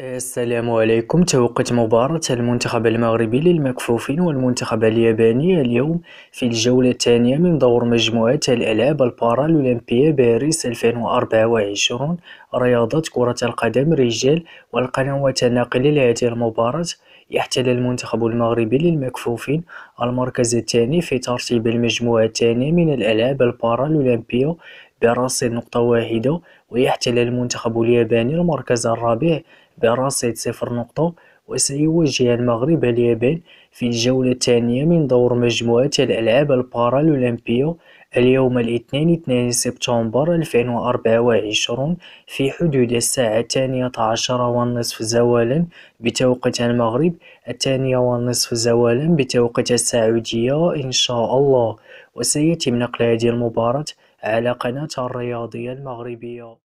السلام عليكم توقت مباراة المنتخب المغربي للمكفوفين والمنتخب الياباني اليوم في الجولة الثانية من دور مجموعة الألعاب البارالولمبية باريس 2024 رياضة كرة القدم رجال والقنوات الناقلة لهذه المباراة يحتل المنتخب المغربي للمكفوفين المركز الثاني في ترتيب المجموعة الثانية من الألعاب البارالولمبية برأس نقطة واحدة ويحتل المنتخب الياباني المركز الرابع برصيد صفر نقطة وسيواجه المغرب اليابان في الجولة الثانية من دور مجموعة الألعاب البارالولمبية اليوم الاثنين 2 سبتمبر 2024 في حدود الساعة الثانية عشر والنصف زوالا بتوقيت المغرب الثانية والنصف زوالا بتوقيت السعودية إن شاء الله وسيتم نقل هذه المباراة على قناة الرياضية المغربية